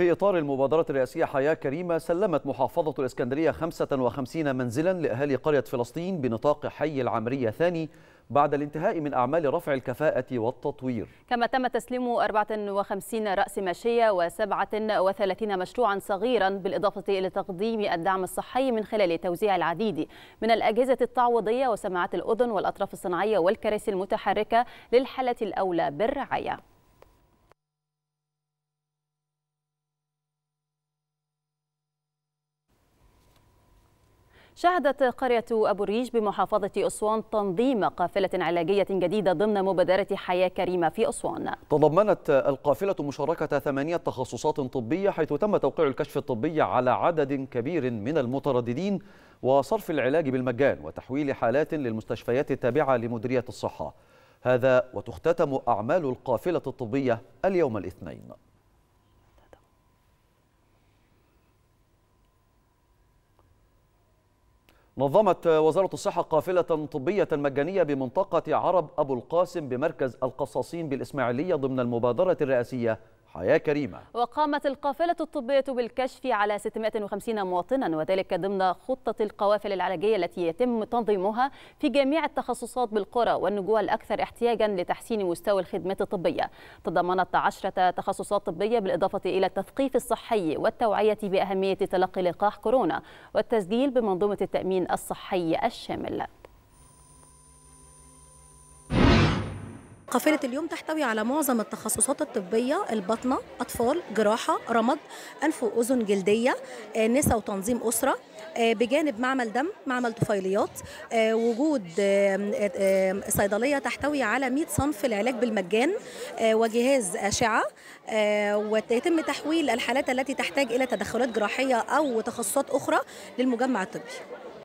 في إطار المبادرة الرئاسية حياة كريمة سلمت محافظة الإسكندرية 55 منزلا لأهالي قرية فلسطين بنطاق حي العمرية ثاني بعد الانتهاء من أعمال رفع الكفاءة والتطوير كما تم تسليم 54 رأس ماشية و37 مشروعا صغيرا بالإضافة إلى تقديم الدعم الصحي من خلال توزيع العديد من الأجهزة التعويضية وسماعات الأذن والأطراف الصناعية والكراسي المتحركة للحالة الأولى بالرعاية شهدت قرية أبو الريش بمحافظة أسوان تنظيم قافلة علاجية جديدة ضمن مبادرة حياة كريمة في أسوان تضمنت القافلة مشاركة ثمانية تخصصات طبية حيث تم توقيع الكشف الطبي على عدد كبير من المترددين وصرف العلاج بالمجان وتحويل حالات للمستشفيات التابعة لمديرية الصحة هذا وتختتم أعمال القافلة الطبية اليوم الاثنين نظمت وزارة الصحة قافلة طبية مجانية بمنطقة عرب أبو القاسم بمركز القصاصين بالإسماعيلية ضمن المبادرة الرئاسية حياة كريمة وقامت القافلة الطبية بالكشف على 650 مواطنا وذلك ضمن خطة القوافل العلاجية التي يتم تنظيمها في جميع التخصصات بالقرى والنجوى الأكثر احتياجا لتحسين مستوى الخدمات الطبية تضمنت 10 تخصصات طبية بالإضافة إلى التثقيف الصحي والتوعية بأهمية تلقي لقاح كورونا والتسجيل بمنظومة التأمين الصحي الشامل قافلة اليوم تحتوي على معظم التخصصات الطبية البطنة أطفال جراحة رمض أنف وأذن جلدية آه، نساء وتنظيم أسرة آه، بجانب معمل دم معمل طفيليات آه، وجود صيدلية تحتوي على 100 صنف العلاج بالمجان وجهاز أشعة ويتم تحويل الحالات التي تحتاج إلى تدخلات جراحية أو تخصصات أخرى للمجمع الطبي